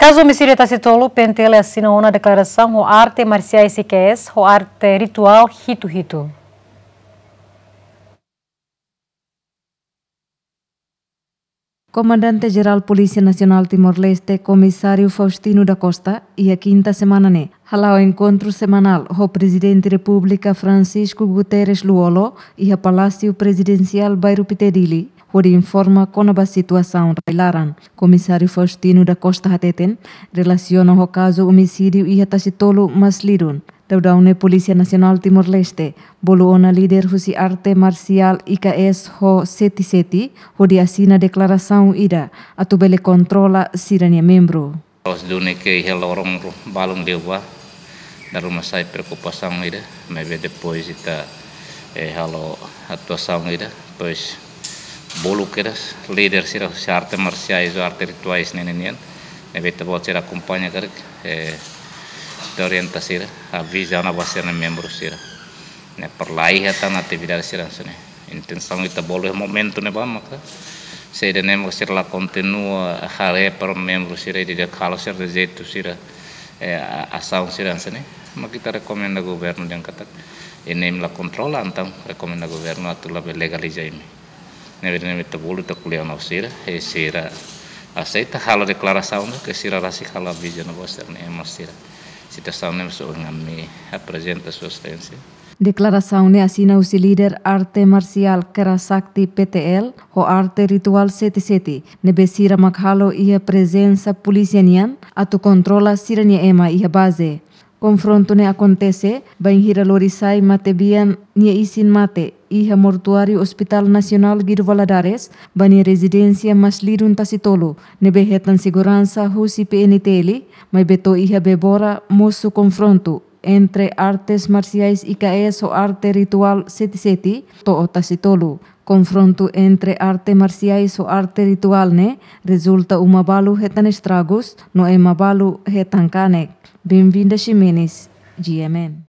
Caso o homicídio Tacitolo, Pentele assina uma declaração o arte marciais CQS, o arte ritual Hito Hito. Comandante-Geral Polícia Nacional Timor-Leste, Comissário Faustino da Costa, e a quinta semana né, o encontro semanal o Presidente da República Francisco Guterres Luolo e a Palácio Presidencial Bairro Pitedili, Ori informa conaba situação relaran. Comissário Faustino da Costa Hateten relaciona o caso homicídio e atasitolo maslirun. Daudaune polisia nasional Timor-Leste, bolu ona líder husi arte marcial IKS ho seti seti, ho asina declaração ida, atubele kontrola sirania membro. Os dune que hela orang balung lewa, da rumah saya preocupação ida, mebe depois ita eh, halo atuação ida, pois bolu kira, leader sira se arte marciais o arte rituais nian ne vete bot sira acompaña e te eh, orienta sira avisa na basir na membro sira ne na ya, te atividad sira sene intensang ita bolu momento ne bama ka se de membro sira la continua eh, hare ya, per membro sira de kalo sira de jeito sira eh, asaun sira sene ma kita rekomenda governo yang kata ini la kontrol antang rekomenda governo atau lebih legalisasi ini nevirnemitta bulita kuliana usira e sira aceita hala deklarasi untuk sira rasi hala bijana vostra nema sira citação nem so ngami apresenta sua extensão asina usi líder arte marcial Kerasakti PTL ho arte ritual seti seti nebe sira makhalo ia presença polisianian ato kontrola sirania ema ia base Confronto ne acontece, bain hiralorisai matebian nie isin mate, iha mortuari Hospital Nacional Guido Valadares, bani residensia Maslirun Tasitolo, nebehetan segurança husi PNTL, mai beto iha bebora mosu confronto, entre artes marciais IKS o arte ritual seti-seti to otasitolu. konfrontu entre arte marciais o arte ritual ne resulta umabalu hetan estragos no emabalu hetan kane. Bem-vinda Ximenes, GMN.